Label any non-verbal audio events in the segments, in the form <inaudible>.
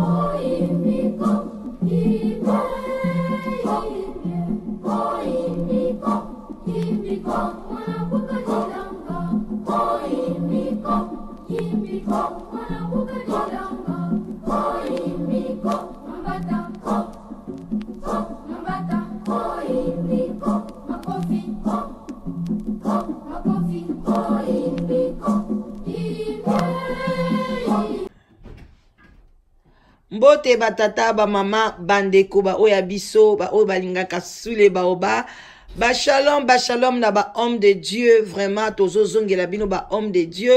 Oh, te ba mama bandeko ba oya biso balinga balingaka Ba baoba ba shalom na ba homme de dieu vraiment la bino homme de dieu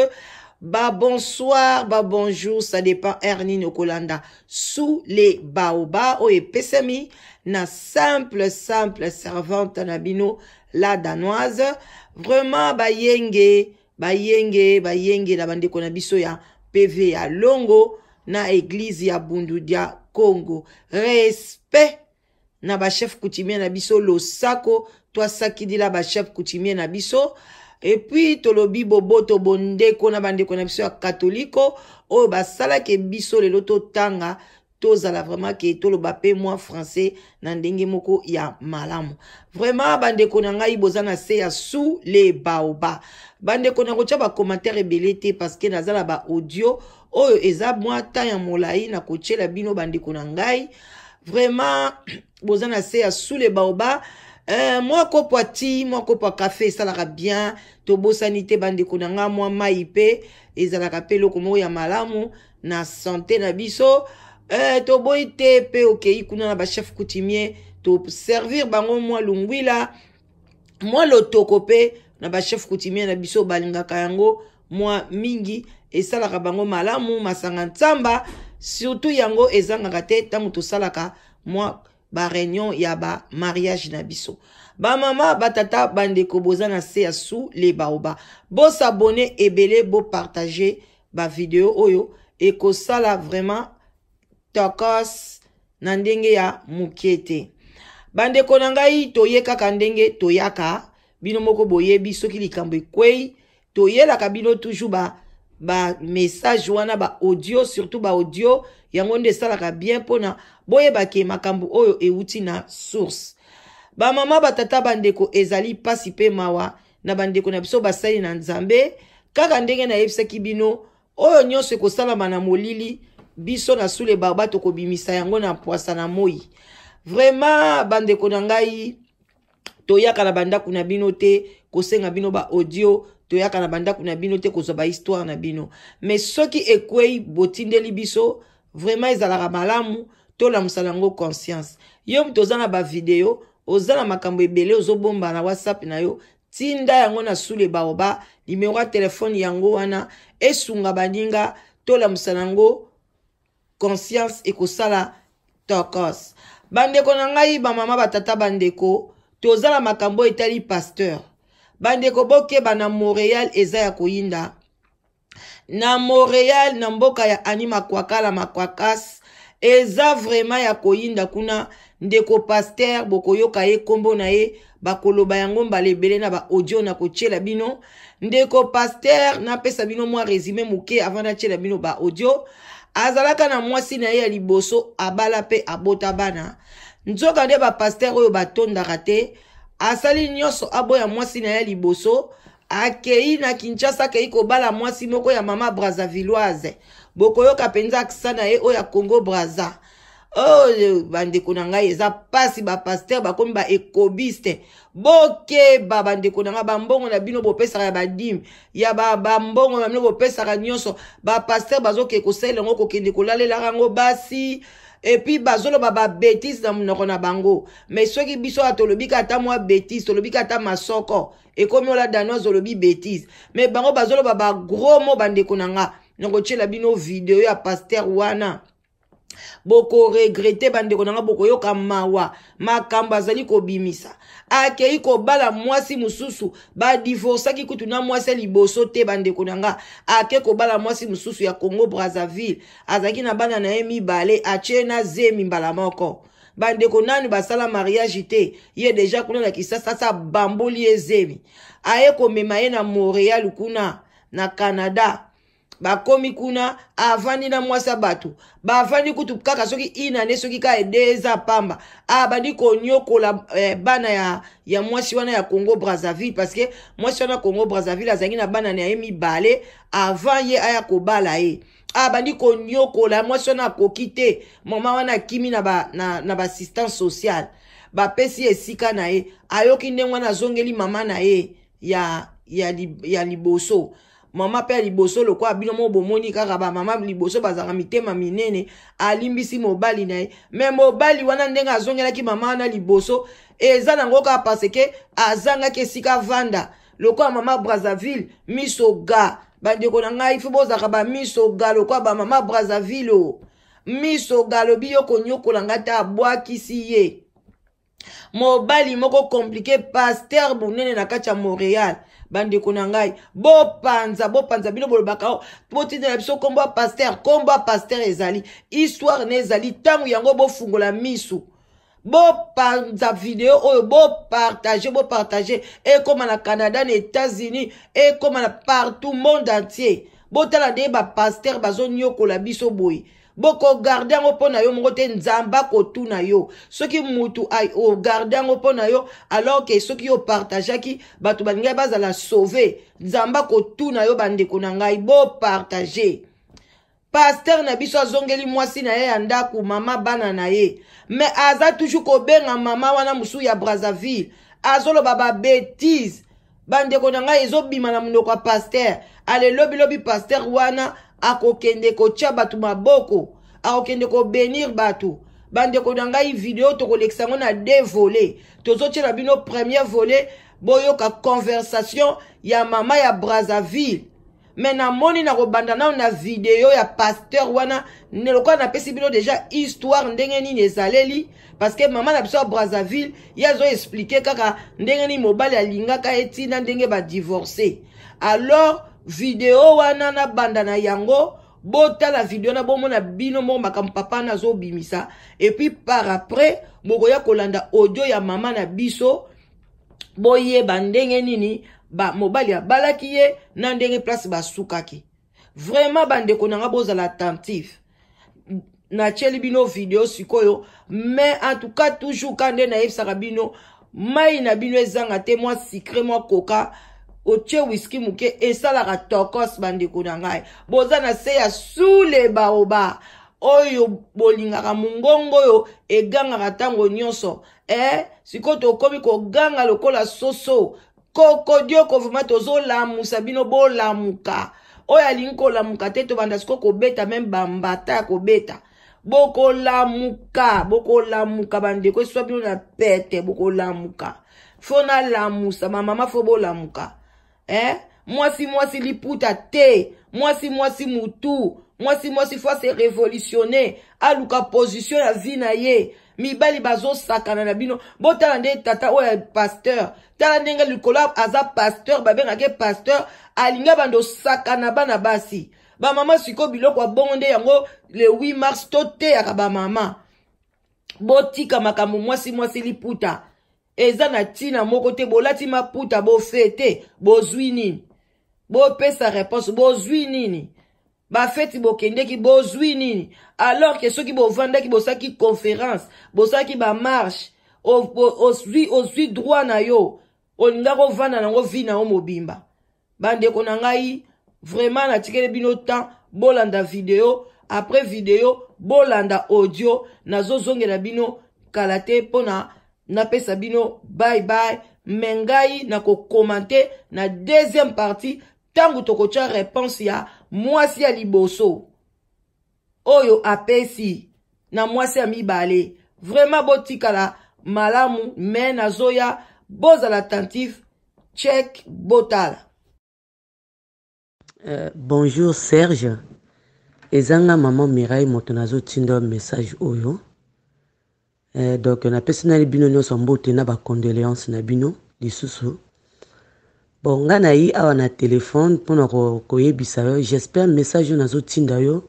bonsoir ba ba bonjour ça dépend no kolanda Sous les baoba oh, e epesami na simple simple servante nabino la danoise vraiment ba yenge ba yenge la la bande biso ya pv ya longo na eglize ya bundudia congo respect na bachef coutumier na biso losako twasakidila bachef coutumier na biso epui tolobi boboto bondeko na bandeko na biso ya katoliko oyo basalaki biso lelo totanga tozala vraiment ke le Bape moi français na moko ya malamu vraiment bandeko na ngai boza na se ya Bande bandeko commentaire ba parce ebele parce que nazala ba audio oyo eza moi temps ya molai na la bino bande na vraiment <clears throat> bozana se ya sulebaoba Euh, mwa ko ya ti mwa pa café ça la bien To bosanité bande konanga mwa maipe ezala ezalaka ko eloko ya malamu na santé na biso eh, boy te mpe okei kuna na chef coutumier servir bango mwa lungwila mwa l'otokope, na ba chef coutumier na biso balinga kayango, mwa mingi salaka bango malamu masanga tsamba, surtout yango ezangaka te to salaka, mwa réunion ya mariage na biso Ba ba batata bandeko boza na se ya le baoba. Bo bosabone ebele ba vidéo oyo sala vraiment tokos na ndenge ya moke te bandeko na ngai toye kaka ndenge toyaka bino moko boyebi soki likambo ekwei toyelaka bino toujours ba bamessage wana baaudio surtout baaudio yango nde esalaka bien mpona boyeba ke makambo oyo ewuti na source bamama batata bandeko ezali mpasi mpe mawa na bandeko na biso basali na nzambe kaka ndenge nayebisaki bino oyo nyonso ekosalama na molili biso na sule barba tokobimisa yango na poasa na moi vraiment bandeko na ngai toyaka na bandako na bino te kosenga bino baaudio toyaka na bandako na bino te kozwa bahistware na bino mais soki ekwei botindeli biso vraiment ezalaka malamu tolamusa yango conscience yo moto oza na bavideo oza na makambo ebele ozobomba na whatsapp na yo tinda yango na sule baoba nimero ya telefone yango wana esunga baninga tolamusa yango conscience ekosala tokos bandeko na ngai bamama batata bandeko tozala makambo etali pasteur bandeko bokeba na montréal eza ya koyinda na montréal na mboka ya ani makwakala makwakas eza vraimen ya koyinda kuna ndeko paster bokoyoka ye nkombo na ye bakoloba yango mbala ebele na baaudio na kotiela bino ndeko paster napesa bino mwa resume moke avant natiela bino baaudio azalaka na mwasi na ye ya liboso abala mpe abota bana nzoka nde bapaster oyo batondaka te asali nyonso aboya mwasi na ye liboso akei na kinshasa akei kobala mwasi moko ya mama brazavilloise bokoyoka mpenza akisa na ye oyo ya congo braza oyo oh, bandeko na ngai eza mpasi bapaster bakomi baekobiste bokeba bandeko na ngai bambongo na bino bopesaka ya badime ya bambongo na bino bopesaka nyonso bapaster bazokee kosalela yango kokende kolalelaka yango basi epuis bazoloba babétise na monoko na bango mai soki biso oyo tolobi ka ata mwa bétise tolobi ka ata masoko ekomi ola danoise olobi bétise mai bango bazoloba bagros mo bandeko na nga nakotiela bino video ya paster wana bokoregrete bandeko na nga bokoyoka mawa makambo azali kobimisa akei kobala mwasi mosusu badivorsaki kutu na mwasi ya liboso te bandeko na nga ake kobala mwasi mosusu ya congo brazaville azalaki na bana na ye mibale atie na zemi mbala moko bandeko nanu basala mariage te ye deja kuna na kisasa asa abamboli ye zemi aye komema ye na montréal kuna na canada bakómi kuna avandi na mwasi ya bato bavandi kutu kaka soki inane soki kaka ede eza pamba abandi konyokola eh, bana ya, ya mwasi wana ya congo brazaville parceke mwasi wana congo brazaville azangi na bana na ye mibale avant ye aya kobala ye abandi konyokola mwasi wana akoki te mama wana akimi na baassistance na, na ba sociale bapesi esika na ye ayoki ndenge wana azongeli mama na ye ya, ya, li, ya liboso li mama mpe ya liboso lokola bino mo bomoni kaka bamama liboso bazalaka mitema minene alimbisi mobali na ye me mobali wana ndenge azongelaki mama wana liboso eza nango kaka parceke azangaki esika vanda lokola mama brazzaville miso ga bandeko na ngai fo bozalaka bamiso ga lokola bamama brazzaville o miso ga alobi yo konyokola ngai te abwakisi ye mobali moko komplike paster monene na kati ya montréal bandeko Bo panza, bo panza bino bolobaka o poti biso la Pasteur, komba Pasteur komba pasteur ezali histoire n'ezali, Tanguyango, yango yango bofungola misu panza video oyo partager bopartage comme na canada na états-unis koma na partout monde entier ba Pasteur, nyoko la biso boye bokogarde yango mpo na yo moko te nzambe akotuna yo soki mutu ogarde yango mpo na yo alors ke soki opartageaki bato balingai bazala sauve nzambe akotuna yo bandeko na ngai bopartage paster na biso azongeli mwasi na ye ya ndako mama bana na ye me aza toujours kobenga mama wana mosusu ya brazzaville azoloba babetise bandeko na ngai ezobima na monoko ya paster alelobilobi paster wana akokende kende bato maboko akokende kobenir bato bande na y video tokolekisa yango na de Tozo na bino premier volet ka conversation ya mama ya brazzaville Mena moni na robanda na video ya pasteur wana n'a pesi bino déjà histoire ndenge ni zaleli. Parce mama na biso ya brazzaville yazo expliquer kaka ndenge ni mobali alinga ka etina ndenge divorcé. alors video wana nabanda na yango botala video na bomona bino moko makambo papa nazobimisa epuis par après bokoya kolanda audio ya mama na biso boyeba ndenge nini bamobali abalaki ye na ndenge place basukaki vraiment bandeko na nga bozala attentif natyeli bino video sikoyo mais en tout cas toujours ka nde nayebisaka bino mai na bino ezanga te mwa sikre mwa koka otie wiski moke esalaka tokos bandeko na ngai boza na se ya sulebaoba oyo bolingaka mongongo oyo egangaka ntango nyonso e sikoyo tokomi koganga lokola soso kokodio kovuma tozolamusa bino bolamuka oyo alingi kolamuka te tobanda sikoyo kobeta meme bambata ya kobeta bokolamuka bokolamuka bandeko eswa bino na pete bokolamuka fo nalamusa bamama fo bolamuka eh? mwasi mwasi liputa te mwasi mwasi mutu mwasi mwasi fo ase révolutionne aluka position ya vi na ye mibali bazosakana na bino botala nde tata oyo ya paster tala ndenge likolo aza paster babengaka paster alinga bando osakana bana basi bamama sikoyo biloko abongo nde yango le 8 mars toteyaka bamama botika makambo mwasi mwasi liputa eza na ntina moko te bolati maputa bofete bozwi nini bopesa réponse bozwi nini bafeti bokendeki bozwi nini alors ke soki bovandaki bosalaki conférence bosalaki bamarshe ozwi ozwi droit na yo olingaki ovanda nango vi na yo mobimba bandeko na ngai vraiment natikeli bino temps bolanda video après video bolanda audio nazozongela bino kala te mpona napesa bino bye bye me ngai nakokoma te na deuxième partie ntango tokotya réponse ya mwasi ya liboso oyo apesi na mwasi ya mibale vraiment botikala malamu me nazoya bozala attentif check botala euh, bonjour serge ezanga mama mirai moto nazotinda message oyo Eh, donc na personnel bino nyonso mbote na condoléances na bino sous bon ngai nayi awa na pour nous koyebisa yo j'espère message na nazotinda yo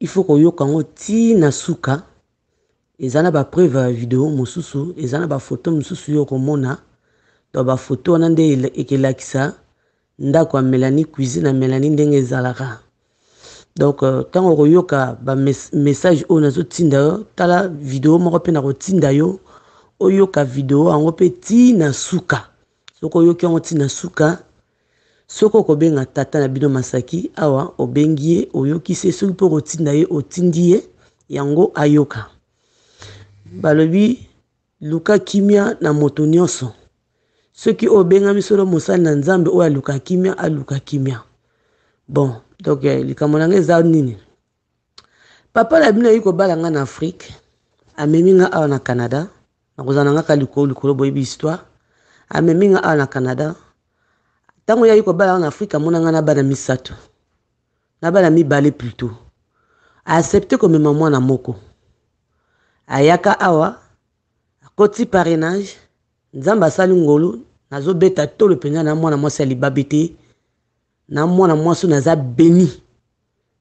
ifo koyoka yango ti na suka ba preva vidéo mususu video mosusu eza ba photo mosusu yo komona to bafoto wana nde ekelakisa ndako quoi melanie cuisine na melanie ndenge ezalaka donc ntango uh, okoyoka bamessage oyo nazotinda yo tala video moko mpe nakotinda yo oyoka video yango mpe ntina suka soki oyoki yango ntina suka soki okobenga tata na bino masaki awa obengi ye oyokisi ye soki mpe okotinda ye otindi ye yango ayoka balobi luka kimia na moto nyonso soki obengami solo mosali na nzambe oyo aluka kimia aluka kimia bon donc eh, likambo na ngai eza nini papa na bino ayi kobala ngai na afrike amemi ngai awa na canada nakozala na ngai ka likolo likolo boyebi histoire amemi ngai awa na canada ntango ye ayi kobala ngai na afrike amona ngai na bana misato na bana mibale plutôt aaccepte komema mwana moko ayaka awa akoti parrainage nzambe asali ngolu nazobeta tolo mpenza na mwana mwasi ya libabi te na mwana mwasi na naza béni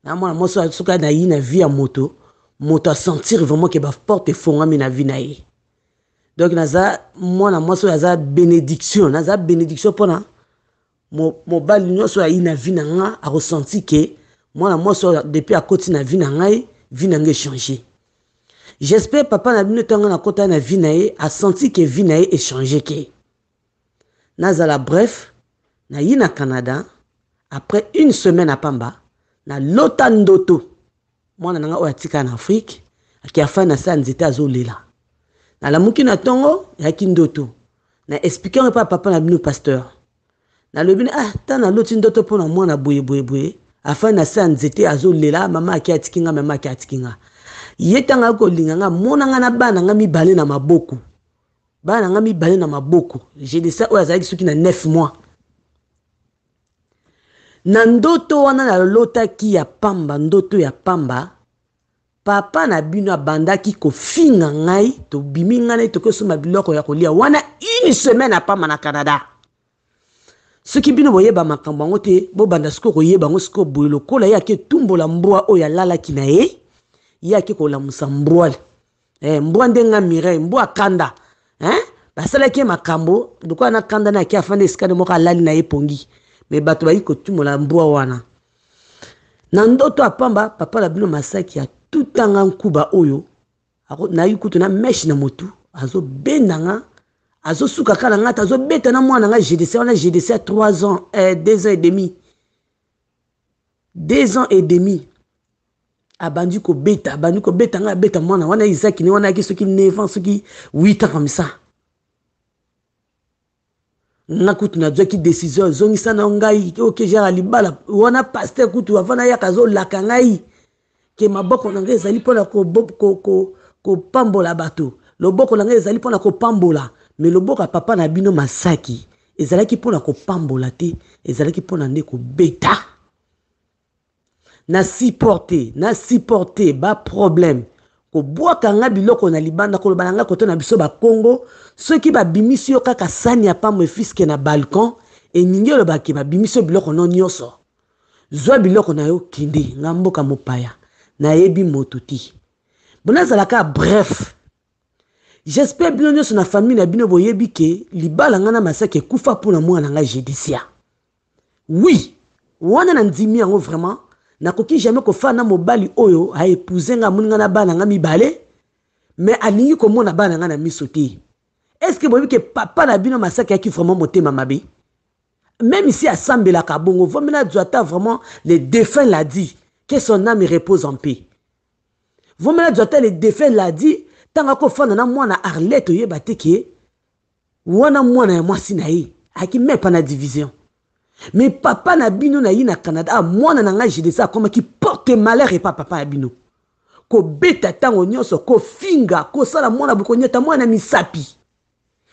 na mwana mwasi oyo soki yi na vie à moto moto sentir vraiment ke baporte porte na vie na yi donc naza mwana mwasi oyo aza bénédiction naza bénédiction pona mo mo nyonso yi na vie na nga ressenti ke mwana mwasi oyo depuis à na vie na yi vie na nga e j'espère papa na bino na côté na vie na a senti ke vie na que e na za la bref yi na canada après une semaine à pamba na lota ndoto mwana na nga oyo en na qui aki afandi na se ya nzete la nalamuki na ntongo eyaki ndoto na explike ngo pa papa na bino pasteur Le ne ah ta naloti ndoto mpo na mwana bouye afandi na san ya nzete mama aki atiki nga mama ki atiki nga ko ntango ayoki nga na bana na nga balé na bana na nga balé na maboku. jedesa ça azalaki soki na 9 mois na ndoto wana nalotaki ya pamba ndoto ya pamba papa na bino abandaki kofinga ngai tobimi ngai nai tokoki osomba biloko ya kolia wana une semaine apamba na canada soki bino boyeba makambo yango te bobanda sikoyo koyeba yango sikoyo boye lokola ye ake etumbola mbwa oyo alalaki na ye ye ake kolamusa mbwale eh, mbwa nde nga mirei mbwa akanda eh? basalaki ye makambo lokola nakanda na ake afanda esika nde moko alali na ye pongi me bato bayi kotumola mbwa wana na ndoto apamba papa na bino masaki tutanga nkuba oyo nayi kutu na meshe na motu azobenda azo azosuka kala nga azo azobeta na mwana nga gdc wana gdc a 3 ans eh, 2 ans et demi 2 ans et demi abandi kobeta abandi kobeta nga abeta mwana wana ne wana yaki soki 9 ans soki 8 ans comme ça nga kutu nazwaki desizio ezongisa na ngai oke jara libala wana paster kutu avana yaka azolaka ngai ke maboko na ngai ezali mpona kopambola bato loboko na ngai ezali mpona kopambola me loboko ya papa na bino masaki ezalaki mpona kopambola te ezalaki mpona nde kobeta na supporte na supporte baproblème kobwaka nga biloko na libanda koloba na nga koto na biso bakongo soki babimisi yo kaka sani ya pamwe fiske na balkon eningi olobaki babimisi yo biloko no nyonso zwa biloko na yo kende nga mboka mopaya nayebi moto ti mpona azalaka bref jespere bino nyonso na famille na bino boyebi ke libala ngai na masaki ekufa mpona mwana na ngai judisia wi wana na ndimi yango vraiment nakoki jamai kofana na mobali oyo aepouze ngai amoni ngai na bana ngai mibale me alingi komona bana ngai na miso te Est-ce Est-ce que que papa na massacre qui qui vraiment maman mabe même ici à si vous bongo vomena zwa ata vraiment le défunt l'a dit que son âme repose en paix vomena zwa ata le défunt l'a dit ntango akofanda na mwana arlete ou te ke wana mwana ya mwasi na qui ayaki pas la division Mais papa na bino na ye na canada a mwana de ça comme qui porte malheur pas papa beta, tango nyoso, ko finga, ko sala mwana bokonyota mwana misapi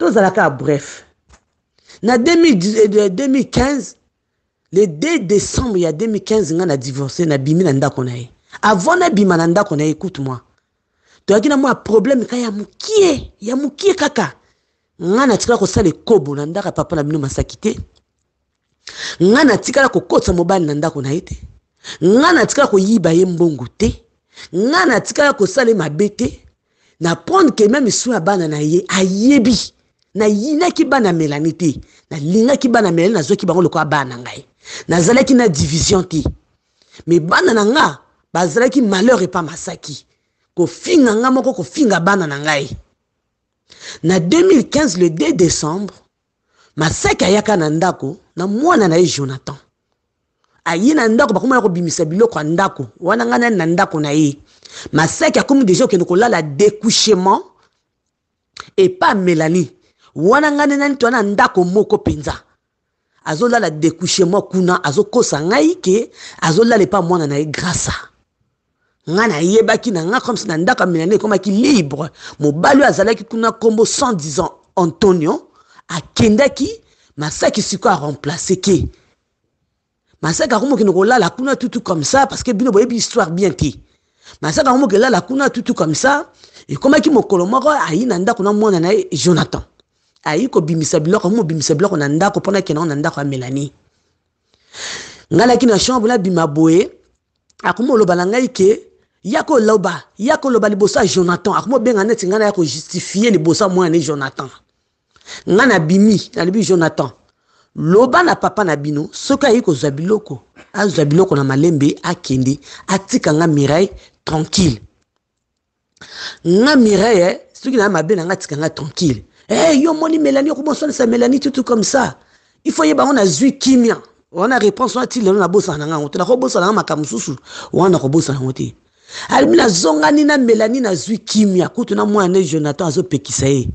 tozalaka bref na 2015 euh, le 2 décembre ya 2015 nga na divorce nabimi na ndako na ye avant nabima na ndako na ye écoute moi toyaki na mwa problème ka ya mokie ya mokie kaka nga natikala kosala ekobo na ndako ya papa na bino masaki te nga natikala kokotisa mobali na ndako na ye te nga natikala koyiba ye mbongo te nga natikala kosala ye mabe te na prendre ke meme su ya bana na ye ayebi nayinaki bana melani te nalingaki bana melani nazwaki bango lokola bana na ngai nazalaki na division te me bana na nga bazalaki malheur epamasaki kofinga nga moko kofinga bana na ngai na 2015 le 2 décembre masaki ayaka na ndako na mwana na ye jonathan aye na ndako bakómi ya kobimisa biloko ya ndako wana ngai nani na ndako na ye masaki akómi deja okende kolala découchement epa melanie wana ngane nde nani to na ndako moko la découcher moi kuna azokosa ngai ke le pa mwana na ye grasa ngana yebaki na comme komsi na ndako ya comme ekomaki libre kuna azala ki kuna nkombo 110 ans antonio akendaki masaki sikoyo aremplace ke masaki la la kuna tutu comme ça parce que bino boyebi histoire bien te masaki akomokende la kuna tutu comme ça ki mokolo moko ayi na ndako na mwana na jonathan ayi kobimisa biloko amobimisa biloko na ndako mpona akendango na ndako amela nini ngai lakini na chambre nabima boye akomi oloba na ngai ke ya koloba ya koloba liboso ya jonathan akomi obenga neti ngai naya kojustifie liboso ya mwana ne jonathan ngai nabimi nalobi jonathan loba na papa na bino soki ayi kozwa biloko azwa biloko na malembe akende atika nga miraille tranquille nga miraille soki na mabe na nga atika nga tranquille hey, eh, yo moni mélanie Melanie, mélanie tout comme ça il faut y zui ngo zui kimia wana réponse wana ti lelo nabosana na ngango te nakobosana nga makambo mosusu wana nakobosana yango te alimi nazongani na mélanie zui kimia kutu na mwana ne jonathan azo ye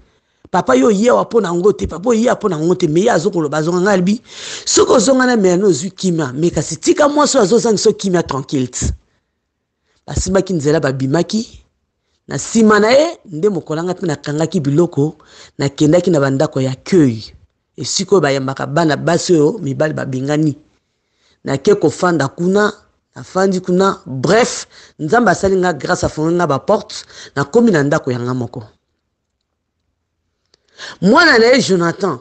papa yo yewa mpo na Papa te papa oyeya mpo na yango te me ye azokoloba azonga ngai alobi soki na melani kimia me kasi tika azo oyo so kimia tranquille kinzela zela nzela babimaki na nsima na ye nde mokolo yanga mpe nakangaki biloko nakendaki na bandako ya keuil esika oyo bayambaka bana basi oyo mibali babengani nake kofanda kuna nafandi kuna bref nzambe asali nga grâce afongi nga baporte nakomi na ndako yanga moko mwana na ye jonathan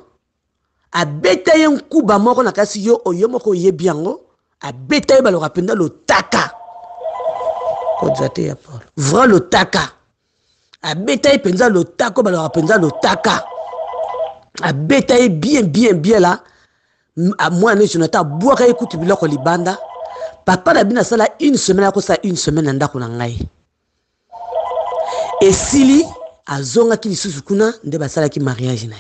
abeta ye nkuba moko na kasi yo oyo moko oyebi yango abeta ye baloka mpenza lotaka kozwa te ya paul vra lotaka A penza penza taka oyo lotaka bien bien bien la a ne je abwaka boire kutu biloko libanda papa na bina sala une semaine à une semaine na si li, sili zonga kili lisusu kuna nde ki mariage na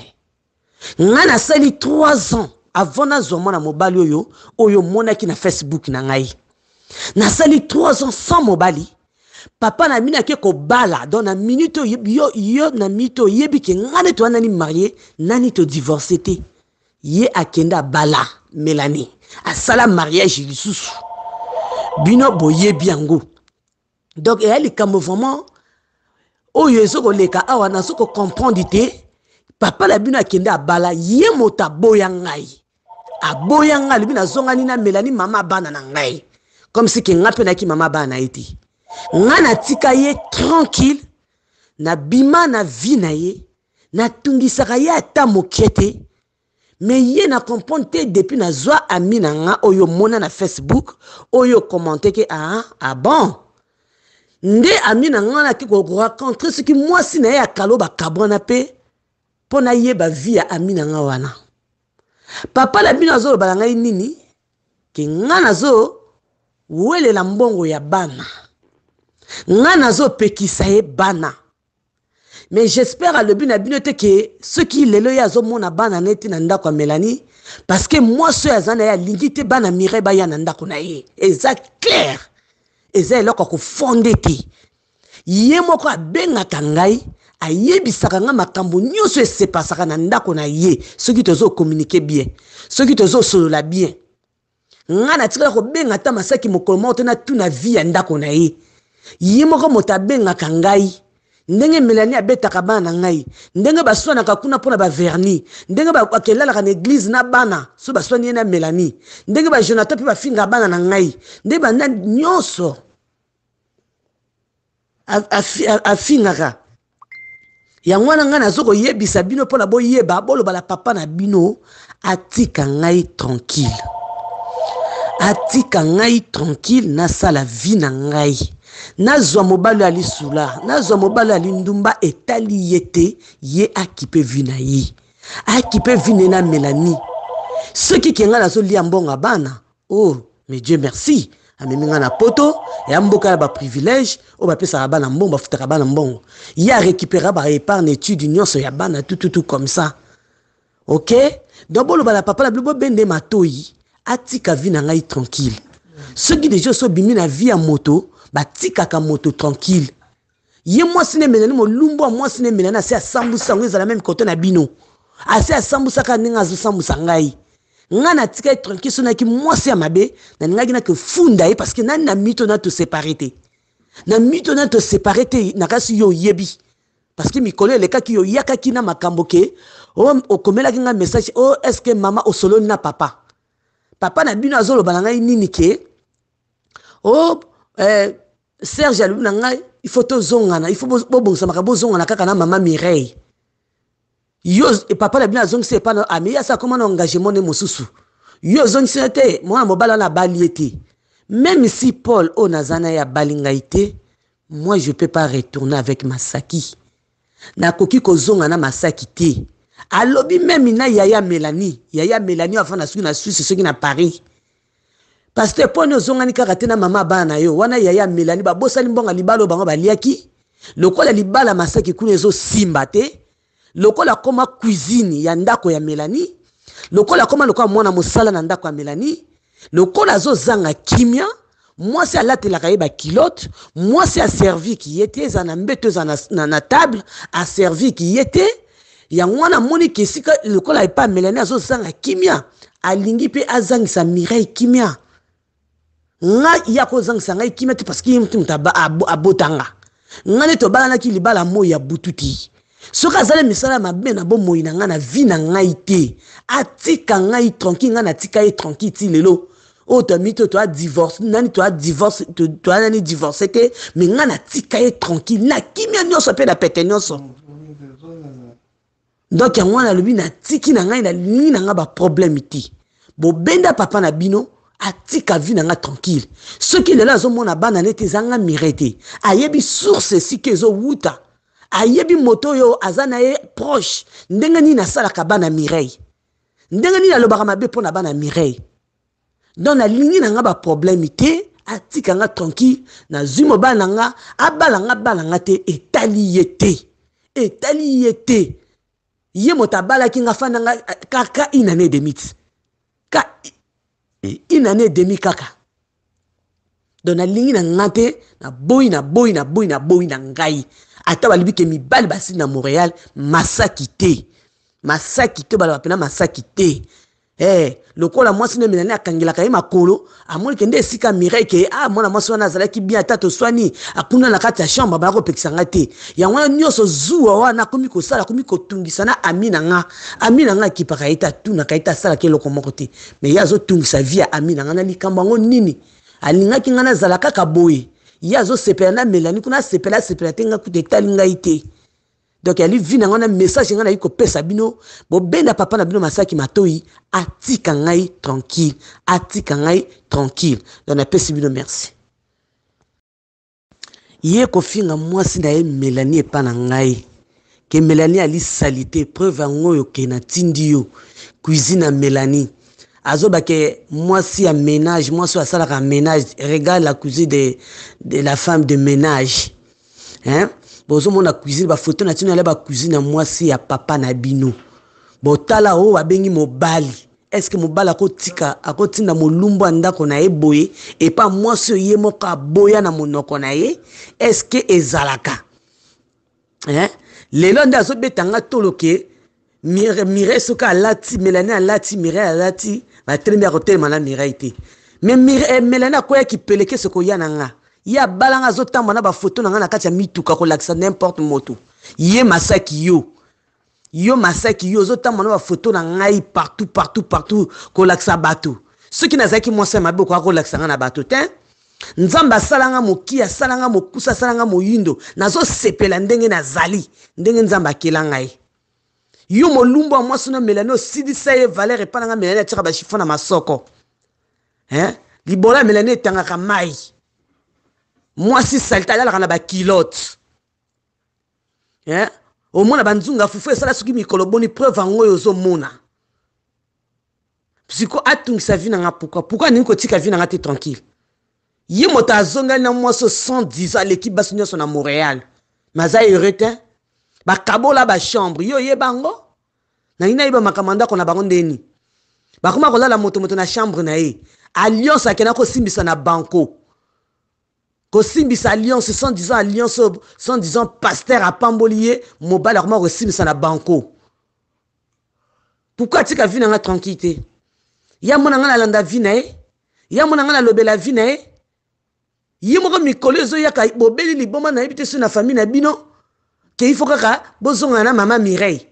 Nana sali 3 ans avant mon mwana mobali oyo mona ki na facebook na ngai trois 3 ans sans mobali papa na mini ake kobala donc na minute oyo yo, yo na minute oyebi ke nga nde to wana nani marie nani todivorce te ye akende abala melani asala mariage lisusu bino boyebi yango donc eya likambo vraiment oyo ezokoleka awa nazo kocomprendre te papa na bino akende abala ye moto aboya ngai aboya ngai alobi nazongani na melani mama bana na ngai comme si ke nga mpe nayaki mama bana na ye te nga natika ye tranquille nabima na vi na ye natungisaka ye ata moke te me ye na comprendre te depuis nazwa ami na nga oyo mona na facebook oyo komante ke ah, ah bon nde ami na nga naki koracontre soki mwasi na ye akalo bakabwana mpe mpo nayeba vi ya ami na nga wana papa na bino azolobala ngai nini ke nga nazowelela mbongo ya bana zo nazopekisa ye bana mais j'espère à le bino te ke soki qui le le bana na ye ti nanda ndako ya parce que moi oyo bah, aza na ye alingi te bana mirai baya na ndako na ye eza claire eza eloko nga kofonde te ye moko abengaka ngai ayebisaka nga makambo nyonso esepasaka na ndako na ye soki tozokommunike bien soki tozosolola bien nga natikala kobenga ata masaki mokolo moko te na vi ya nanda na ye ye moko moto abengaka ngai ndenge melani abetaka bana na ngai ndenge baswanaka kuna mpona baverni ndenge akelalaka na eglize na bana so baswani ye na melani ndenge bajonatan mpe bafingaka bana na ngai ndenge banda nyonso afingaka yango wana ngai nazo koyebisa bino mpona boyeba bolobala papa na bino atika ngai tranquille atika ngai tranquille nasala vi na ngai nazwa mobali alisula nazwa mobali alindumba etali ye te ye akipe vi na ye akipe vi na ye qui soki ke nazolia bana o oh, mais dieu merci amemi ngai na poto ya mboka ya baprivilège oyo bapesaka bana mbongo bafutaka bana mbongo ye arécupéra baépargne étude nyonso ya bana tututu comme ça ok donc boloba na papa na bino bobende matoi atika vi na ngai tranquille soki deja osobimi bimina vie ya moto ka moto tranquille ye moi na emelani moi sine na à à asambusa yango la même côté na bino Saka asambusaka ndenge Sambu ngai ngai natika tika tranquille so nayaki mwasi ya mabe funda e parce que nani na mito na to te na mito na parce que mi yo les cas qui makamboke. yoyakaki na o komela oh est message o maman mama solo na papa papa na bino na nini ke o eh, serge alobi na faut ifo tozongana faut bobongisamaka bozongana kaka na mama mireille yo papa na bino azongisi epa ami ye asi na engagement ne mosusu te mwana mobali même si paul oyo naza na moi je peux pas retourner avec masaki nakoki kozonga na masaki te alobi meme na yaya melani yaya melani na na paris paster mpo ni ozongani kaka mama bana na yo wana yaya amelani ba bosa libala oyo bango baliaki lokola libala masaki kuna ezosimba te lokola koma cuisine ya ndako ya melani lokola koma lokola mwana mosala na ndako ya melani lokola azozanga kimia mwasi alatelaka ye bakilote mwasi aserviki ye te eza na mbeto eza na, na, na table servi ki te yango wana amoniki esika lokola epa melani azozanga kimia alingi mpe azangisa mirei kimia nga ya kozangisa ngai kimia te parceke ye mutu moto abotanga nga nde tobalanaki libala moi ya butu te soki azali misala mabe na bomoi na ngai na vi na ngai te atika ngai tranquille ngai natika ye tranquille ti lelo oyo tomi to nani nani divorce, toya nani divorce te me ngai natika tranquille na kimia nyonso mpe na pete nyonso Donc yango wana alobi natiki na ngai na nga na baproblème Bo bobenda papa na bino atika vi na nga tranquille soki lelo azomona bana neti eza nga mire te ayebi source esika ezowuta ayebi moto oyo aza na ye proche ndenge nini asalaka bana mireille ndenge nini alobaka mabe mpo na bana mireille donc nalingi na nga baproblème te atika nga tranquille nazwi mobali na nga abala nga bala nga te etali ye te etali ye te ye moto abalaki nga fanda nga ka, ka une année de mite ka E, une année et demie kaka donc nalingi na nga te naboyi naboyi naboyi naboyi na ngai ata balobi ke mibali basili na montréal masaki te masaki te baloba mpena masaki te eh, lokola mwasi ndo emenani akangelaka ye makolo amonike nde esika mireke ah, mwana mwasi wana azalaki bien ata toswani akuna na kati ya chambre bana kopekisanga te yango wana nyonso zuwa wana akomi kosala akomi kotungisa na ami na nga ami na nga akipaka ye te atunaka ye te asalaki eloko moko te me ye azotungisa vi ya ami na nga na likambo yango nini alingaki nga nazala kaka boye ye azosepela na melani kuna asepela asepela te nga kuta etali ngai te donc il y a un message nga bino bobenda papa na bino masaki matoi atika ngai tranquille atika ngai tranquille donc bino merci ye mwasi na ye pas en na ngai ke melanie alisali salité preuve en oyo ke yo cuisine que moi, azobake mwasi ya ménage mwasi oyo à ménage regarde la cuisine de, de la femme de ménage hein? bozomona cuisine bafoto na ntino yala bacuisine ya mwasi ya papa na bino botala oyo babengi mobali eske mobali akotika akotinda molumbu ya ndako na ye boye epa mwasi oyo ye moko aboya na monoko na ye eske ezalaka eh? lelo nde azobetanga toloke mireille soki alati melani alati mireille alati batelemi ya kotelema na mireille te me mireille eh, melani akoyaki peleke soko ya na nga ye abalanga azotambola na bafoto na ngai na kati ya mituka kolakisa nimporte moto ye masaki yo yo masaki yo ozotambola na bafoto na ngai partout partout partout kolakisa bato soki nazalaki mwasi ya mabe okoka kolakisa ngai na bato te nzambe asalanga moki asalanga mokusa asalanga moyindo nazosepela ndenge nazali ndenge nzambe akela ngai yo molumbu ya mwasi no melani osilisa ye valeur epananga melani atiaka bashifo na masoko eh? libolo ya melani etangaka mai moi mwasi salta alalaka na bakilote omona banzunga fufu esala suki mikolo boni preuve yango oyo ozomona siko atungisa vi nanga pourquoi pourkui aningi kotika vi nanga te tranquille zonga moto azongeli na ans l'équipe aleki basi son à montréal Mazai hein? aza Ba kabola ba chambre, yo oyeba na nangi nayeba makambo ndako na bango ndeni kuma kolala moto moto na chambre na ye alliance ko kosimbisa na banco kosimbisa alliance sans disant alliance sans disant pasteur à ye mobali akoma kosimbisa na banko pourkui atika vi na nga tranquille te ya mona nga nalanda vi na ya mona nga nalobela vi na ye ye moko mikolo bobeli liboma na ebite su na famille na bino ke fo kaka bozongana na mama mireille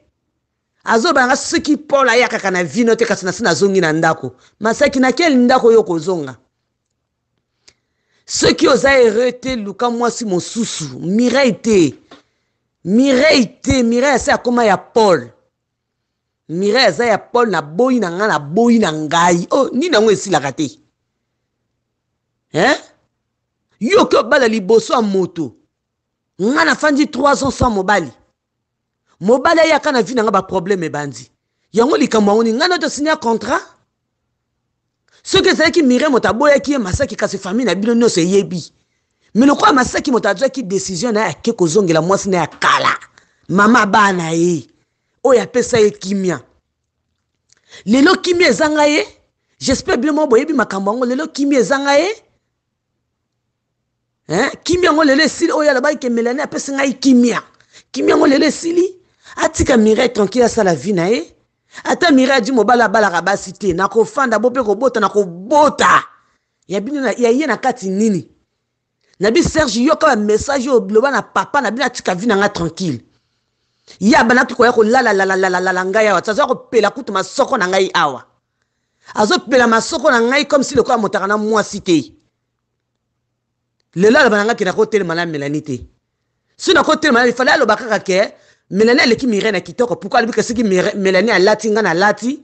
azobanga soki paul ayakaka na vino te kasi na zongi na ndako masaki na kel ndako yoko zonga qui oza heureux te luka mon soussou, Mireille te Mireille te mirei à y ya paul Mireille c'est ya paul na boy na na boy na ngai ni oh, nini yango la te hein? Yo obala bosso en moto na fandi trois ans sans mobali mobali ayaka na vi na ba problème bandi. yango likambo yango nini ngai noto signer contrat soki ezalaki mire moto aboyaki ye masaki kasi famille na bino nyonso eyebi me lokola masaki moto azwaki desizio na ye ake kozongela mwasi na ye akala mama baa na ye oyo apesa ye kimia lelo kimia eza nga ye jespere bino moko boyebi makambo yango lelo kimia eza nga ye eh? kimia yango lelo esili oyo alobaki kemelani apesi ngai kimia kimia yango lelo esili atika mire tranquille asala vi na ye ata miri adi mobali abalaka basi te nakofanda bo mpe kobota nakobota ya bino ya ye na kati nini nayebi serge yoka bamessage oyo loba na papa na bino atika vi nanga tranquille ye abanaki koya kolalalalalalalala ngai awa ti azoya kopela kutu masoko na ngai awa azopela masoko na ngai comme si lokola motaka na mwasi te lelo aloba na ngai ke nakotelema na melani te so nakotelema na ifale aloba kaka ke melani aleki mire na kitoko pourkui alobi ke soki melani alati ngai nalati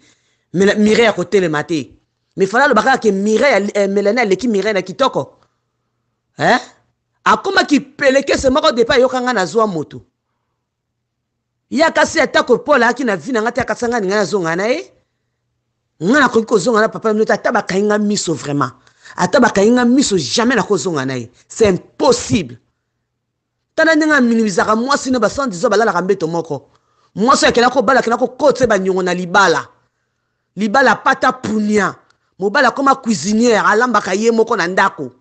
mire ya kotelema te mais fala alobaka kake mire euh, melani aleki mire na kitoko eh? akomaki pelekese moko depa ayoka ngai nazwa moto ya kasi atako paul ayaki na vi na ngai te akatisa ngai ningai nazonga na ye ngai nakoki kozonga na papa minute ata bakangi nga miso vraiment ata bakangi nga miso jamais nakozonga na ye c'est impossible tala ndenge aminimizaka mwasi na basantiso balalaka mbeto moko mwasi akendaka kobala akendaka kokotse baniongo na libala libala apata punia mobali akoma cuisinière alambaka ye moko na ndako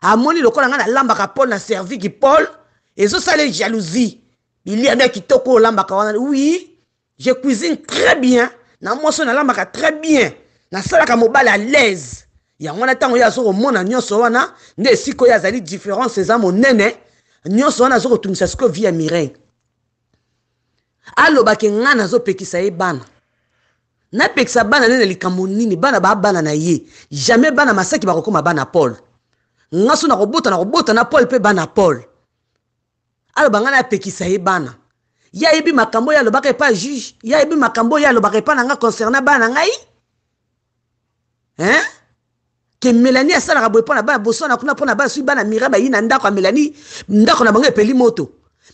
amoni lokola ngai nalambaka paul na serviki paul ezosala jalousie bilia nde kitoko olambaka wana oui je cuisine très bien na mwasi oyo nalambaka très bien nasalaka mobali à l'aise yango wana ntango ye azokomona nyonso wana nde esika oyo azali différence eza monene nyonso wana azokotungisa sikoyo vi ya mirei alobaki ngai nazopekisa ye bana napekisa bana nene likambo nini bana babana na ye jamai bana masaki bakokóma bana paul nga so nakobota nakobota na paul mpe bana paul aloba ngai napekisa ye bana ye ayebi makambo oyo alobaka epa juge ye ayebi makambo oyo alobaka epa na ngai concerne bana na ngai hein ke melani asalaka boye mpo na bana bosana kuna mpo na bana soki bana mira bayi na ndako ya melani ndako na bango epeli moto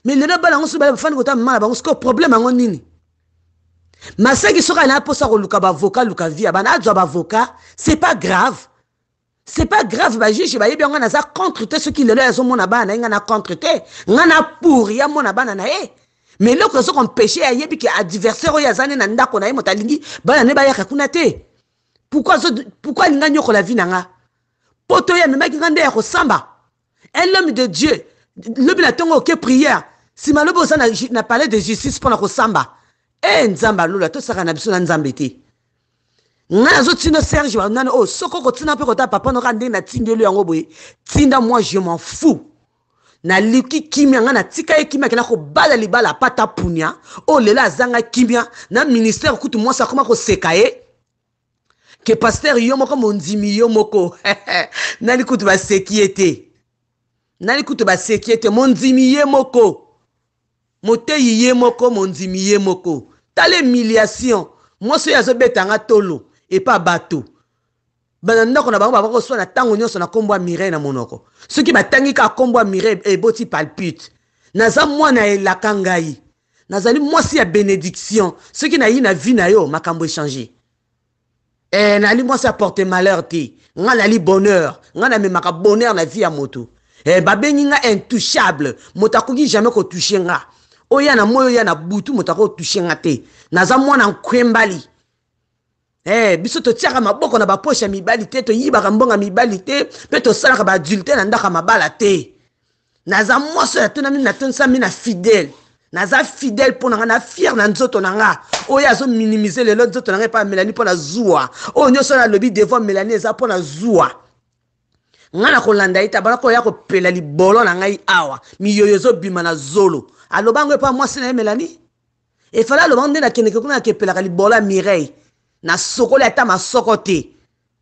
mais lelo ba yango soki bafandi kota mama na bango mon problème yango nini hein, masengi soki ali na mposa koluka bavoka luka ba ah, ya bana azwa bavoka c'est pas grave c'est pas grave bajuge bayebi yango naza contre te soki lelo azomona bana na ye ngai na contre te ngai na pour ya mona bana na ye eh. mais eloko ezokompeshe ayebi ke adversaire oyo aza ne na ndako na ye moto alingi bana ba bayaka kuna te pourquoi nous pourquoi linga la vie nanga poto ya memaki nga nde ya kosamba un homme de dieu l'homme la ntongo que prière Si lobi oza na parlé de justice pendant na kosamba e eh, nzambe alola tosaka na biso na nzambe te ngai nazotinda serge banani oyo oh, soki okotinda mpe kota papa noka ndenge lui yango boye tinda moi je m'en fous. Na naliki kimia na tika ye kimia bala kobala libala pata punya. oyo oh, lelo zanga kimia na ministère kutu ça comment ko ye ke Pasteur Yomoko moko mondimi yomoko moko <laughs> nali kutu baseki ye te nali kutu Yomoko, ye Yomoko mondimi Yomoko, moko moteyi ye moi mondimi yemoko tale tala humiliation et pas bateau, tolo epa bato bana ndako na bango so na tango nyonso na nkombo ya na monoko qui batangi kaka nkombo ya e boti palpite naza mwana elaka ngai nazali mwasi ya benediction qui qui na vie na yo makambo echange eh nali ça porter malheur ti. nga nali bonheur nga mara bonheur na vie à moto eh, babengi nga intouchable moto jamais ko kotushe nga oya na moi ya na butu touchenga akotushe nga te naza mwana nkwembali Eh, biso tiaka maboko na poche ya mibali te yiba mbongo mi mibali te ka ba adulte na ndaka mabala te naza mwasi na na mi na fidèle naza fidèle pour na fier nanzo tonanga na nzoto minimiser minimise le azominimize lelo Melanie na nga epai ya mélanie mpo zuwa oyo oh, nyonso nalobi devant mélanie eza mpo na zuwa ngai nakolanda ye te abala koya kopela libolo na ngai awa miyoyo ezobima na zolo alobango e e na ye mélanie efale alobango nde nakendeke kuna nakepelaka libolo ya mireille nasokoli ata masoko te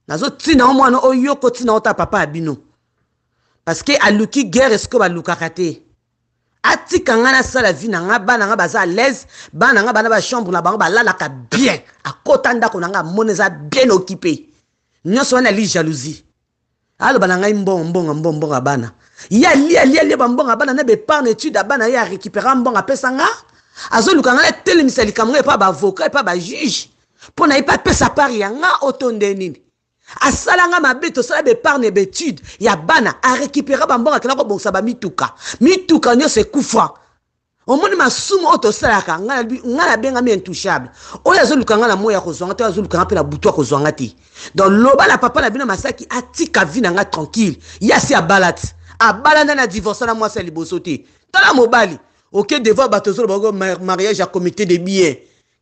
nazotinao mwana oyoko tinao ta papa abino bino aluki guerre ba luka kate Ati ngai sala vina na ngai bana ngai baza alaise bana ngai bana bachambre na la balalaka bien a ndako na ngai bien okipe nyonso wana li jalousie aloba na y mbongo mbongo abana. ya bana ye alia lia lia bambongo ya bana na beparne étude ya bana ye arécupéra mbongo apesa nga azoluka ngai atelemisa likambo ngai epa baavoka epa avocat pa na juge mpe apesa part ya par yanga nini asalanga mabe tosala parne betude ya bana arekipera bambongo akenda kobongisa bamituka mituka nyonso ekufa omoni masumu oyo tosalaka ngai nabengami intouchable oyo azoluka benga na moi ya kozwanga te oyo azolukanga mpe na butu ya kozwanga te donc loba la papa na bino masaki atika vi na nga tranquille yasi asi balat a abala nda na divorce na mwasi ya liboso te tala mobali oke devoir bato ozoloba mariage a comité de bien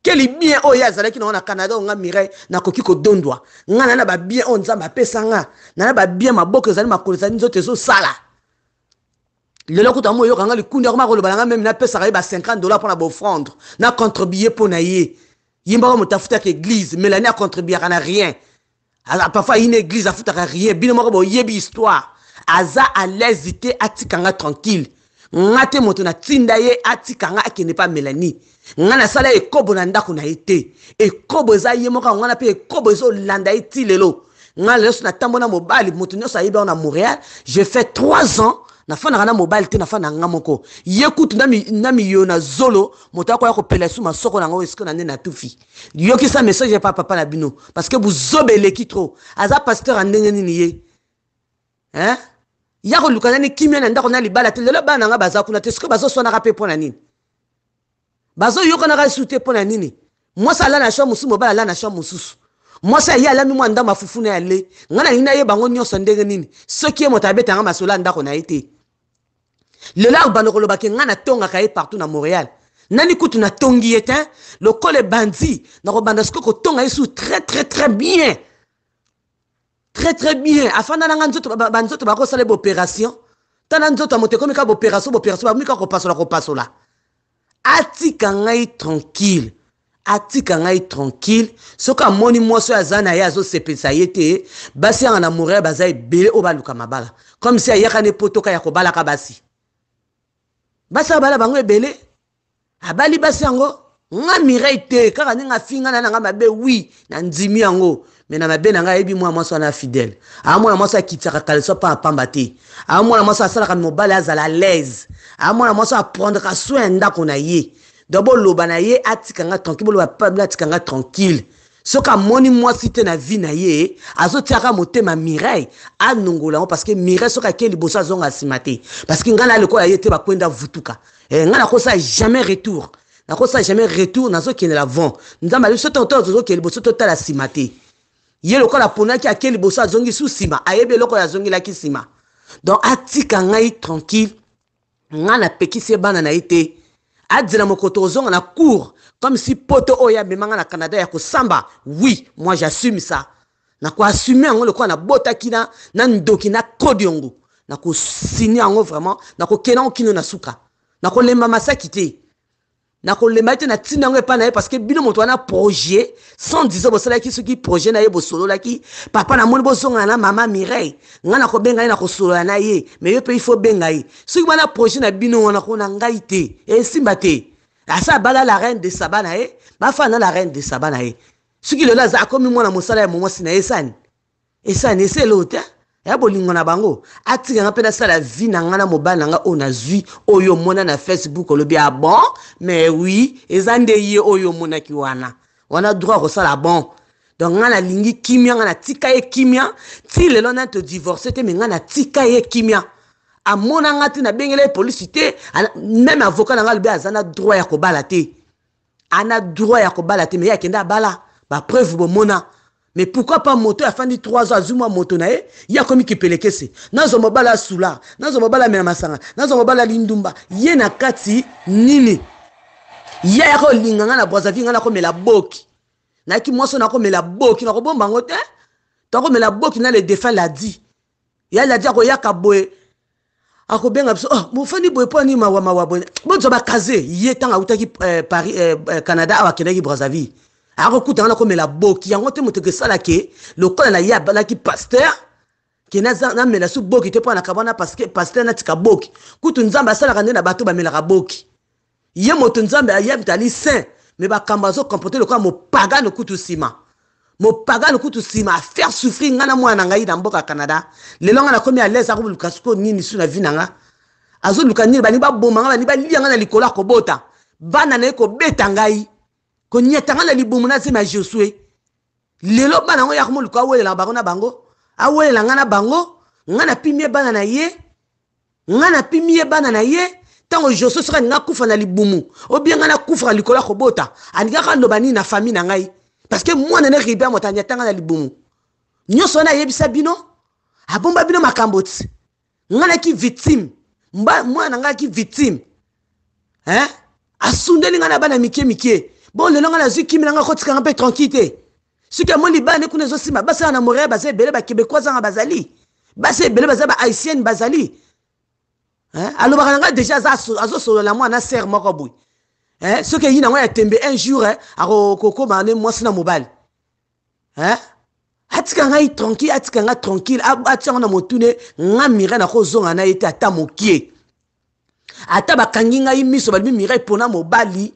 ke libien oyo oh, azalaki nango au canada oyo na mirai nakoki kodondwa nga na babien oyo nzambe apesa nga na na babien maboko ezali makolo ezali nzoto ezosala lelo kuta mo oyokanga likundi yakoma kolobala nga meme napesaka ye ba 50 dollar na bofrandre pour mpo na ye mo mbako moto afutaka église melani acontribuaka na rien parfois une église afutaka rien bino moko boyebi histoire aza à l'aise te atikanga tranquille ngate te moto natinda ye atika pa akende mpa melani nga nasala ekobo na ndako na ete pe ekobo eza ye moko ngana mpe ekobo ezolanda ye ti lelo na mourir. je fait trois ans fana na mobali te na fana nga moko ye kutu na mi na zolo moto akoya ma su na nango esiko na nde natufi ça. message pas papa na bino parce que zobele ki trop. aza pasteur, ya nini hein? ya kolukana ni kimia na ndako na libala te lelo bana nanga baza kuna te soki bazoswanaka mpe mpo na nini bazoyokanaka su te mpo na nini mwasi ala na shwa mosusu mobali ala na shwa mosusu mwasi aye alami mwa ndambo afufu na yale nga na nini aye bango nyonso ndenge nini soki ye moto abetanga masolo ya ndako na ye te lelo abanda kolobaki nga natongaka ye partout na montréal nani kutu natongi ye te lokola ebandi nakobanda soki kotonga ye su très très très bien très très bien Afin afanda nanga nzoto banzoto bakosala boopération tana nzoto ya moto ekomi kaka boopération boopération bakomi kaka kopasola kopasola atika ngai tranquille atika ngai tranquille soki amoni mwasi oyo aza na c'est azosepelisa ye te basi yanga na morel baza ebele oyo baluka mabala comme si ayakani potoka ya kobalaka basi basi abala bango ebele abali ah, basi yango nga mirei te kaka ndenge afinga na nga mabe oui, na ndimi yango mais na mabe na ngai ayebi mwana mwasi wana afidele aa mwana mwasi akitaka kaleso mpo apamba te aa mwana mwasi asalaka mobali azala laise aa mwana mwasi aprendreka soin ya ndako na ye don boloba na ye atika nga tranquille boloba pabla atika nga tranquille soki moni mwa te na vie na ye azotiaka motema mirei anongola yango que mirei soki ake liboso zonga nsima parce que nga na lokola ye te bakwenda vutuka e, eh, ngai cosa jamais retour cosa jamais retour la vent nzamba le so tonto tozokende liboso totala nsima te ye lokola aponaki ake liboso azongi su nsima ayebi eloko oyo azongelaki Sima donc atika ngai tranquille nga napekisi ye bana na ye te adzela mokoto ozonga na cour comme si poto oyo amema na canada ya Samba oui moi jassume ça nakoassume yango lokola nabotaki na, na ndoki nakodi yango nakosini yango vraiment nakokenda kino na suka nakolemba masaki te nakolema le te na tina yango na ye parceke bino moto wana projet sans diso bosalaki soki projet na ye bosololaki papa namoni bozongana na mama mireille ngai nakobenga ye na ye me yo mpe ifo benga ye soki bana projet na bino wana kona ngai te esimba te asa abala la reine de saba na bafana la reine de saba na ye soki lelo aza akomi mwana mosala ya e na ye esani esani c'est te ya bolingo na bango atikanga mpe nasala vie na ngai na nga na ngai oyo nazwi oyo na facebook olobi a ah bon mais wi eza nde ye oyo omonaki wana wana droit akosala bon donc ngai lingi kimia ngai natika ye kimia ti lelo na to divorce te me ngai natika ye kimia amona ngai ti nabengela ye polisi te meme avocat na ngai alobi aza na droit ya kobala te ana droit ya kobala te me ye akende abala bapreuve bomona mais pourquoi pas moto de 3 ans azwi mwa moto na ye ye akomi kipelekese nazwa mobala ya sular mobala ya mela masanga nazo mobala lindumba yé na kati nini ye ya la nga na brazaville nga la boki nayaki mwasi nakomela boki nakobomba yango te hein? la boki na le défunt yé la ladi akoyaka boye Ako benga, oh, mofandi boye po ni ma mawa boye bozwa bakaze ye ntango awutaki eh, paris eh, canada awa akendaki brazavi. akokutana na komela boki yango te moto esalaki lokola na ye abalaki paster ke namela su boki te mpo na kaba wana paster natika boki kutu nzambe asalaka nde na bato bamelaka boki ye moto nzambe aye mtali saint me bakambo azokomporte lokola mopagane kutu nsima mopagane kutu nsima afaire souffrir ngai na mwana na ngai na mboka ya canada lelo ngai nakomi alese akoluka siko nini su na vi na nga azoluka nini balingi baboma ngai balingi balia ngai na likolo akobota bana na ye kobeta ngai konyetanga na libumu na nsima ya josue lelo bana yango yaka moluka awelelaka bango na bango awelela nga na bango nga napimi ye bana na ye nga napimi ye bana na ye ntango josue soki alinga akufa na libumu obie nga nakufaka likolo ya kobota alingaka aloba nini na fami na ngai parceke mwana ne ribia moto anyatanga na libumu nyonso wana ayebisa bino abomba bino makambo ti nga naki victime mwana na ngai aki victime eh? asundeli nga na bana mike mike bon qui qui nazwi kimi tu kotikanga mpe tranquille liban soki aussi aussi kuna ezosima basi wana na basse un ebele bakebekois zanga bazali basi ebele baza bahaïtienne basali alors na ngai déjà azosolola un ser moko qui soki dit na un jour mani moi, mwasi mobile hein atika ngai tranquille tranquille na motune nga mire ata bakangi ngai miso balimi mirai mpona mobali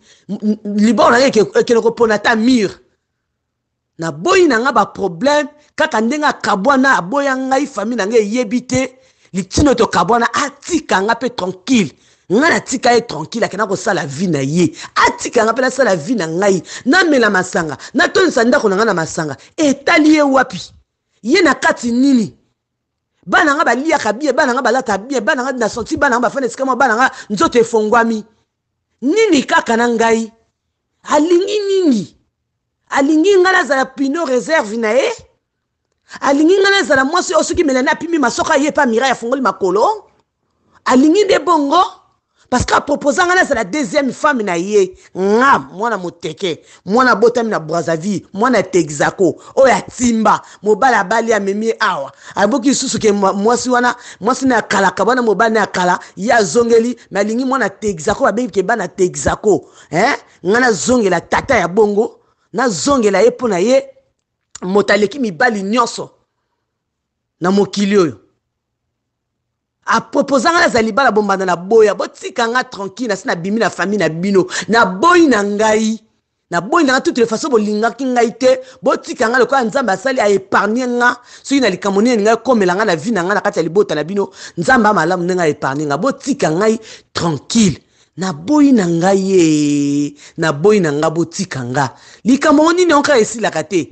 libongo nangai ekende kopona ata mire naboyi na nga baproblème kaka ndenge akabwana aboya ngai famille na ngai eyebi te litino tokabwana atika nga mpe tranquille ngai natika ye tranquille akenda kosala vi na ye atika nga mpe nasala vi na ngai namela masanga natonisa ndako na ngai na masanga etali ye wapi ye na kati nini bana nga baliaka bien bana nga balata bien bana nga nasanti bana nga bafanda esika mwa bana nga nzoto efongwami nini kaka na ngai alingi nini alingi nga nazala pino réserve na ye alingi nga nazala mwasi oyo soki melani apimi masoka ye mpa mira ya fungoli makolo alingi nde bongo parce que apropozanga na azala deuxième femme na ye nga mwana moteke mwana abotami na brazzaville mwana ya texaco oyo atimba mobali abali amemi awa aboki lisusu ke mwasi wana mwasi na ya kalaka bwana mobali na ya kala ye azongeli me alingi mwana texaco babengi ke bana texaco eh? nga nazongela tata ya bongo nazongela ye mpo na ye moto aleki mibali nyonso na mokili oyo aproposanga nazali bala bombanda na boya botika nga tranquille asi nabimi na famille na bino naboyi na ngai naboyi na nga toute façon bolingaki ngai te botika nga lokola nzambe asali aépargne nga soki na likambo nini ngai komela nga na vi na nga na kati ya libota na bino nzambe amalamu ndenge aépargne nga botika ngai tranquille naboyi na ngai ye naboyi na nga botika nga likambo ngo nini yango esilaka te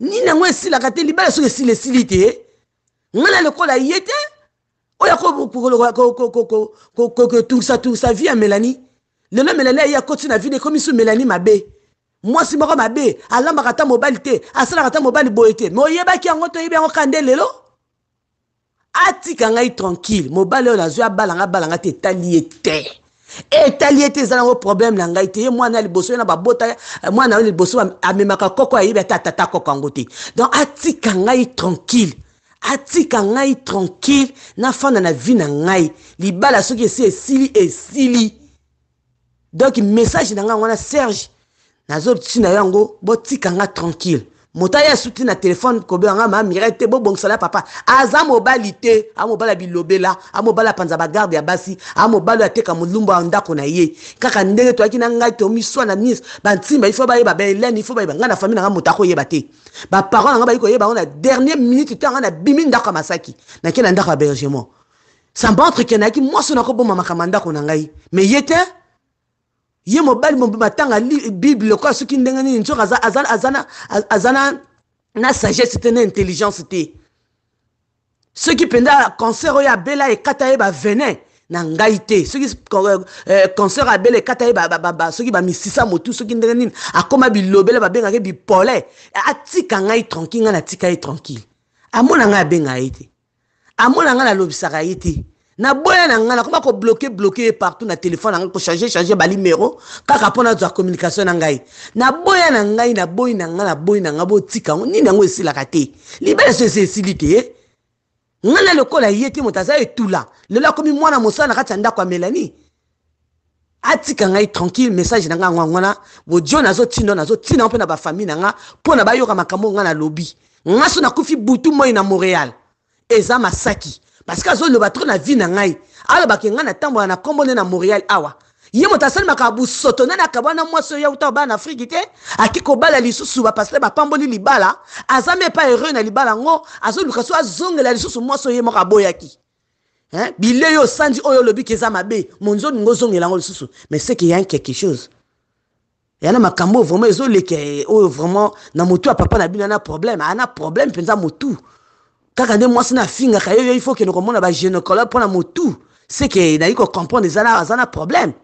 nini yango esilaka te libala soki esili esili te ngai na lokola ye te oya sa vie ya melani lelo melani a côté na vie na mélanie so Moi moi mwasi moko mabe alambaka ata mobali te asalaka moi mobali boye Moye me oyebaki yango toyebi yango kande lelo atika ngai tranquille mobali la nazwi balanga balanga te etali ye te etali ye te problème na ngai te ye mwana ya liboso na babota mwana oyo liboso amemaka koko ayebi tata tata koko yango donc atika ngai tranquille atika ngai tranquille nafanda na vi na ngai libala soki esi esili esili donk message na ngai wana serge nazotina yango botika nga tranquille Motaya suti asuti na telefone kobenganga mamire mirete bo ya papa aza mobali te Amobala bilobela amobala panza bagarde ya basi amobali ateka molumbu ya na ye kaka ndenge toyaki na ngai miswa na mise bantimba ifo bayeba baelene ifo bayeba ngai na motako ye bate ba parents baparole koyeba ngo na dernier minute te yanga nabimi ndako ya masaki nake na ndako ya bergement sambantre ke nayaki mwasi nakoboma makambo ya kamanda na ngai me yete ye mobali matanga bible lokola soki ndenge nini aza na sagesse te na intelligence qui soki mpenza cancer oyo abela ekata ye bavenin na ngai te soki cancer euh, euh, abela ekata ye soki bamisisa motu soki ndenge nini akóma bilobela babengaka bipole atika ngai tranquille ngai natika tranquille A abenga ye te nalobisaka ye boya na boya nakoma ko bloke bloquer partout na téléphone, na changer changer ba balimero kaka pona nazwa communication na ngai boya na ngai n'anga na boya n'anga na tika bo tika nini yango la te libala so ese esili te ye eh? ngai na lokola tout là le là etula lelo komi mwana mosala na kati nda kwa melani atika ngai tranquille message na ngai yango yango wana bodio nazotinda nazotinda yango mpe na bafamille na nga na bayoka makambo na nalobi ngai so fi butu moi na montréal eza masaki parce que le patron na vie na ngai ala ba natambola na nkombo na montréal awa ye moto asalemaka na nani akaba wana mwasi oyo auta obala na la te akei kobala lisusu ba pamboli libala aza me pa na libala yango azoluka so azongela lisusu mwasi oyo ye moko ki Hein? yo sandi oyo olobi keza mabe monzo ngo la ngo lisusu mais c'est qu'il y a quelque chose y a makambo vraiment oh vraiment na motu ya papa na bino ana problème ana problème motu kaka nde mwasi na afinga ka yo yo ifo okende komona bagynecologe mpo na motu seke nayi kocomprendre aza na problème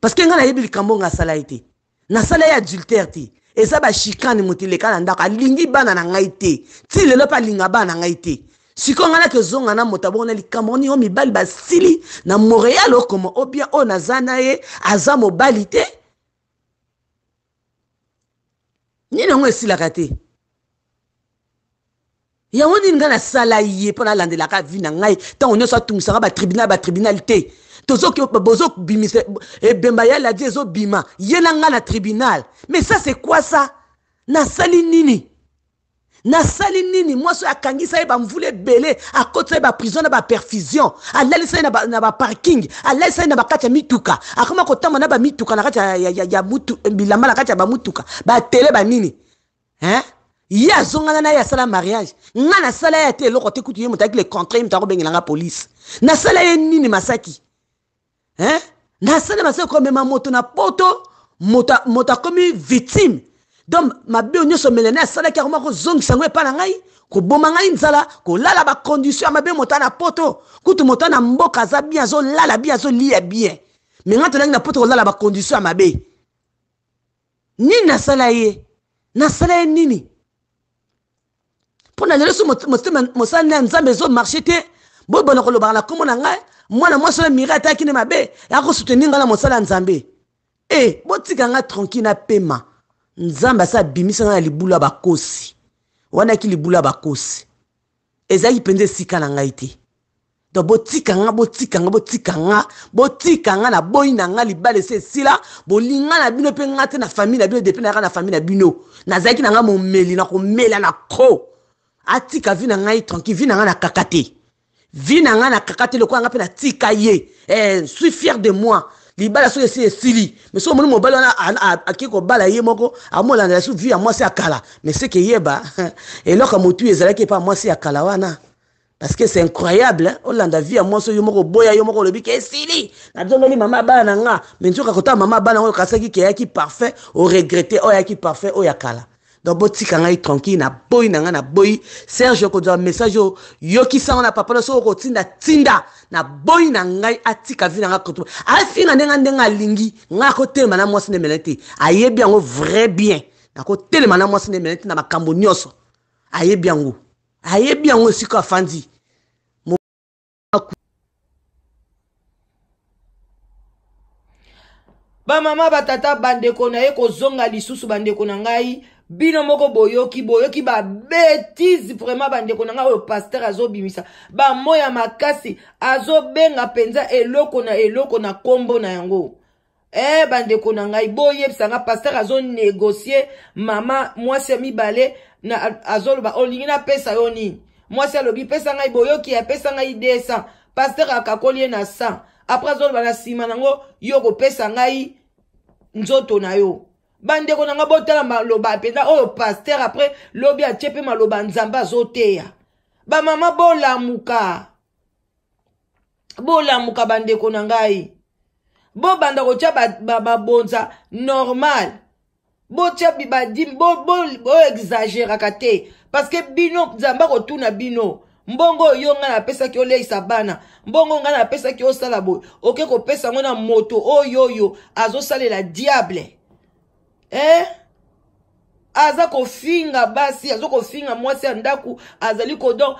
parceke ngai nayebi likambo nga asala ye te nasala ye adultère te eza bashikane moto eleka na ndako alingi bana na ngai te ti lelo mpe alinga bana na ngai te sikoyo ngai nakozonga na moto abongo na likambo oni oyo mibali basili na montréal okoma oh, obia oh, oyo oh, naza na ye aza eh, mobali te nini yango esilaka te yango nini ngai nasala ye mpo nalandelaka vi na ngai ntango nyonso atungisaka batribunal batribunal te bozobimisa ebemba eh, ya ladi ezobima ye na ngai na tribunal mais ça c'est quoi ça nasali nini nasali nini mwasi oyo akangisa ye bamvula ebele akotisa ye baprison na baperfusion alalisa ye na baparking alalisa ye na bakati ya mituka akoma kotamba na bamituka na kati ya bilamba na kati ya bamutuka batele banini hein ye azongana na ye asala mariage nga nasala ye ate eloko te kutu ye moto ayaki le contrat ye moto akobengelanga polise nasala ye nini masaki hein? nasala masaki komema moto na poto moto akomi victime donc mabeo nyonso melene asalaki akoma kozongisa yango epai na ngai koboma ngai nzala kolala bacondition ya mabe moto ana poto kutu moto ana mboka aza bien azolala bien azolia bien me ngai tolangi na poto kolala bacondition ya mabe nini nasala ye nasala ye nini mpo na lelo so mosala na nzambe ezomarche te bobona kolobaka na nkombo na ngai mwana mwasi oyo miri ataki ne mabe akosuteni ngai na mosala ya nzambe e botika ngai tranquille napema nzambe asi abimisi ngai na libulu ya bakosi wanaki libulu ya bakosi ezalaki mpenza esika na ngai te to botika nga botika nga botika nga botika nga na boyi na nga libala ese esila bolinga na bino mpe nga te na famille na bino depe nayaka na famille na bino nazalaki na nga momeli na komela na ko atika vina na ngai tranquille vina na ngai na kaka vi na ngai na ye eh, suis fier de moi libala si esi Mais me mon mobala mobali wana akei bala ye moko landa su vi moi mwasi akala. kala me et yeba <laughs> eloko motu ki pa c'est ya kala wana parce que c'est incroyable hein. olanda vie a mwasi oyo moko boya yo moko le ke esili nazongeli mama bana nga mais me mama bana ko kasaki ke ki parfait oregrete oyo yaki parfait o ya kala donc botika ngai tranquille naboyi na ngai naboyi serge okozwa message oyo yokisa ngo na papa lo soki okotinda tinda naboyi na ngai atika vi na ngai koto afinga ndenge ndenge alingi ngai akotelema na mwasi nde mene te ayebi yango vrai bien nakotelema na mwasi nde mene te na makambo nyonso ayebi yango ayebi yango esika afandi bamama batata bandeko na ye kozonga lisusu bandeko na ngai bino moko boyoki boyoki babetise vraiment bandeko na ngai oyo paster azobimisa bamoi ya makasi azobenga mpenza eloko na eloko na nkombo na yango e eh, bandeko na ngai boyebisanga paster azonegocie mama mwasi ya mibale azoloba olingi napesa yo nini mwasi alobi pesa ngai boyoki apesa ngai 200 paster akakoli ye na 100 apres azoloba na nsima nango yo kopesa ngai nzoto na yo bandeko na nga botala maloba mpenza oyo paster apres lobi atie mpe maloba nzambe azoteya bamama bolamuka bolamuka bandeko na ngai bobanda kotia babonza normal botia boexageraka te parceke bino nzambe akotuna bino mbongo yo ngai napesaki oleisa bana mbongo ngai napesaki osala boye oke kopesa yango na moto oyo oyo azosalela diable eh? aza kofinga basi aza kofinga mwasi ya ndako azali kodon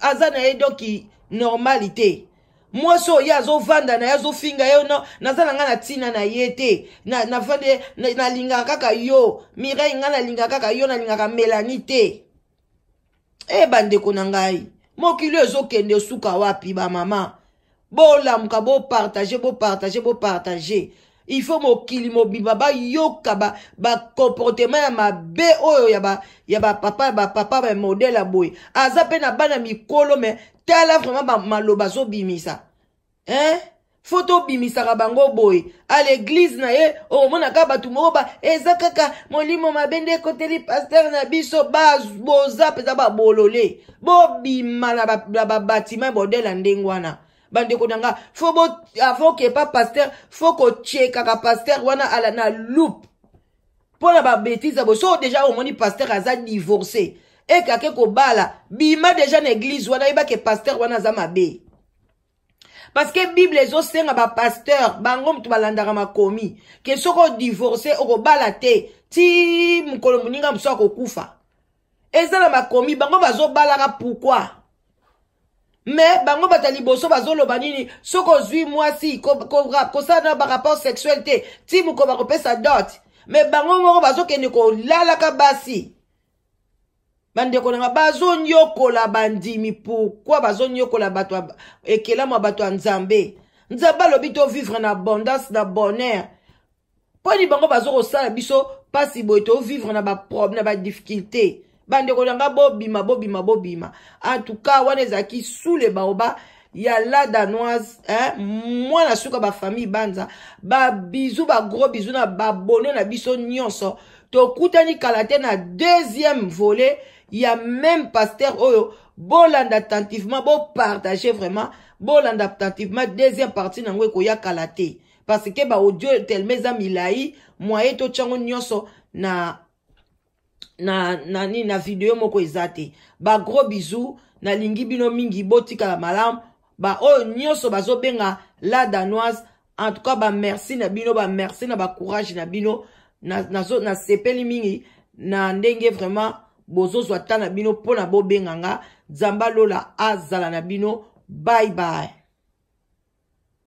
aza na ye donki normali te mwasi oyo azovanda na ye azofinga ye no naza na ngai na ntina na ye te navanda nalingaka kaka yo mirai ngai nalingaka kaka yo nalingaka melani te e bandeko na ngai mokili oyo ezokende osuka wapi bamama bolamuka bopartage bopartage bopartage ifo mokili mobimba bayoka bacomportema ba ya mabe oyo ya bapapa ya bapapa bamodele ya boye aza mpe na bana mikolo me tala vraimen maloba azobimisa hein fo tobimisaka bango boye a l'église na ye omonaka bato moko ba eza kaka molimo mabe nde ekoteli paster na biso boza mpenza babolole bobima na babatima ebodela ndenge wana bandeko na nga fo bo avant kepa paster fo kotie kaka paster wana ala na loupe mpo na babétise ya bo so déjà omoni paster aza divorce ekake kobala bima déjà na église wana yebake paster wana aza mabe parce que bible ezosenga bapaster bango moto balandaka makomi ke soki odivorce okobala te ti mokolo moninga mosusu akokufa eza na makomi bango bazobalaka pourkui me bango bato ya liboso bazoloba nini soki ozwi mwasi kosala na barapport sexuel te ti mokoba kopesa dot me bango moko bazokende kolalaka basi bandeko na nga bazoniokola bandimi pourkui bazoniokola bato ekelamu ya bato ya nzambe nzambe alobi to vivre na abondance na bonheur mponi bango bazokosala biso mpasi boye tovivre na badifficulté ba bandeko na nga bobima bobima bobima antuka wana ezalaki sule baoba ya la danoise eh? mwana suka bafamille banza babizu bagros bizu na babone na biso nyonso tokutani kala te na deuxième volet ya même paster oyo bolanda attentivement bopartage vraiment bolanda attentivement deuxième partie nango ekoya kala te parce ke baaudio telema eza milai mwaye totyango nyonso na na nani na video moko eza te bagros bizu nalingi bino mingi botikala malamu baoyo nyonso bazobenga la danoise en tout cas bamerci na bino bamerci na bacourage na bino nasepeli na, na mingi na ndenge vraiment bozozwa ta na bino mpo na bobenga nga nzambe alola azala na bino bye bye